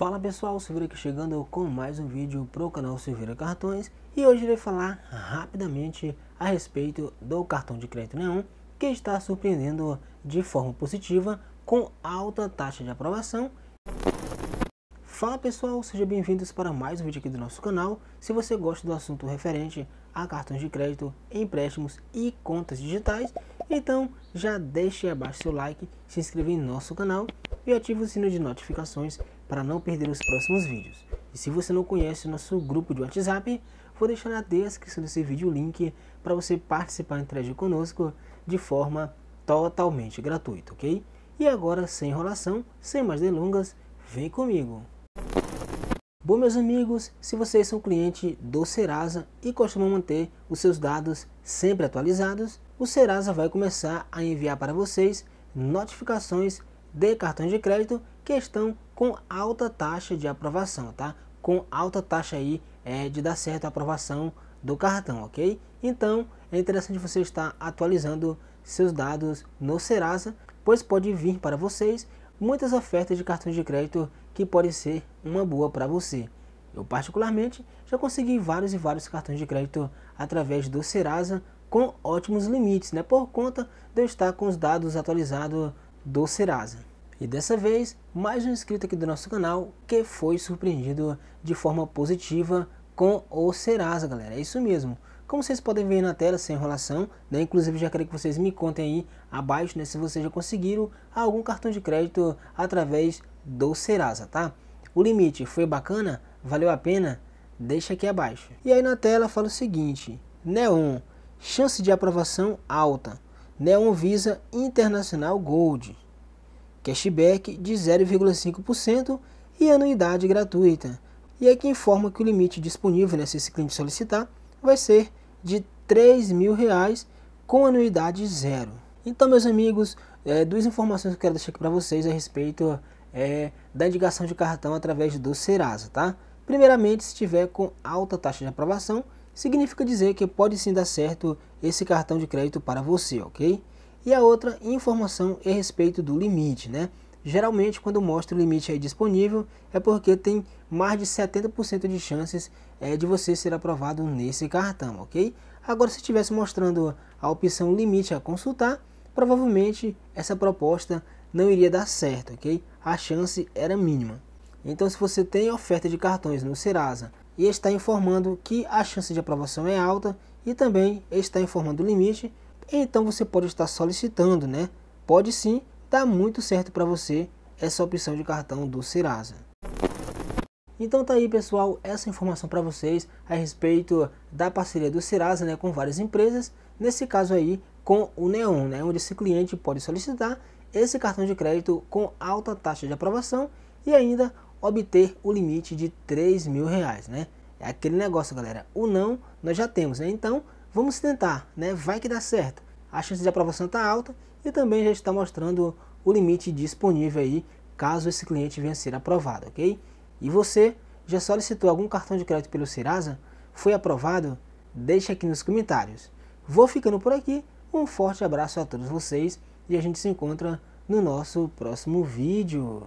Fala pessoal, Silveira aqui chegando com mais um vídeo para o canal Silveira Cartões e hoje irei falar rapidamente a respeito do cartão de crédito Neon que está surpreendendo de forma positiva com alta taxa de aprovação. Fala pessoal, sejam bem-vindos para mais um vídeo aqui do nosso canal. Se você gosta do assunto referente a cartões de crédito, empréstimos e contas digitais, então já deixe abaixo seu like, se inscreva em nosso canal e ative o sino de notificações para não perder os próximos vídeos. E se você não conhece o nosso grupo de WhatsApp, vou deixar na descrição desse vídeo o link para você participar e interagir conosco de forma totalmente gratuita, ok? E agora, sem enrolação, sem mais delongas, vem comigo! Bom, meus amigos, se vocês são cliente do Serasa e costumam manter os seus dados sempre atualizados, o Serasa vai começar a enviar para vocês notificações de cartões de crédito que estão com alta taxa de aprovação, tá? Com alta taxa aí é, de dar certo a aprovação do cartão, ok? Então é interessante você estar atualizando seus dados no Serasa, pois pode vir para vocês muitas ofertas de cartões de crédito que podem ser uma boa para você. Eu particularmente já consegui vários e vários cartões de crédito através do Serasa com ótimos limites, né? Por conta de eu estar com os dados atualizados do Serasa. E dessa vez, mais um inscrito aqui do nosso canal que foi surpreendido de forma positiva com o Serasa, galera. É isso mesmo. Como vocês podem ver na tela, sem enrolação, né? inclusive já quero que vocês me contem aí abaixo né, se vocês já conseguiram algum cartão de crédito através do Serasa, tá? O limite foi bacana? Valeu a pena? Deixa aqui abaixo. E aí na tela fala o seguinte, Neon, chance de aprovação alta, Neon Visa Internacional Gold cashback de 0,5% e anuidade gratuita. E aqui informa que o limite disponível né, se esse cliente solicitar vai ser de R$ reais com anuidade zero. Então, meus amigos, é, duas informações que eu quero deixar aqui para vocês a respeito é, da indicação de cartão através do Serasa, tá? Primeiramente, se tiver com alta taxa de aprovação, significa dizer que pode sim dar certo esse cartão de crédito para você, ok? e a outra informação a respeito do limite, né? Geralmente quando mostra o limite aí disponível é porque tem mais de 70% de chances é, de você ser aprovado nesse cartão, ok? Agora se estivesse mostrando a opção limite a consultar, provavelmente essa proposta não iria dar certo, ok? A chance era mínima. Então se você tem oferta de cartões no Serasa e está informando que a chance de aprovação é alta e também está informando o limite, então você pode estar solicitando, né? Pode sim dar muito certo para você essa opção de cartão do Serasa. Então tá aí pessoal, essa informação para vocês a respeito da parceria do Serasa né, com várias empresas, nesse caso aí com o Neon, né, onde esse cliente pode solicitar esse cartão de crédito com alta taxa de aprovação e ainda obter o limite de 3 mil reais, né? É aquele negócio, galera. O não nós já temos, né? Então vamos tentar, né? vai que dá certo. A chance de aprovação está alta e também já está mostrando o limite disponível aí, caso esse cliente venha a ser aprovado, ok? E você já solicitou algum cartão de crédito pelo Serasa? Foi aprovado? Deixa aqui nos comentários. Vou ficando por aqui, um forte abraço a todos vocês e a gente se encontra no nosso próximo vídeo.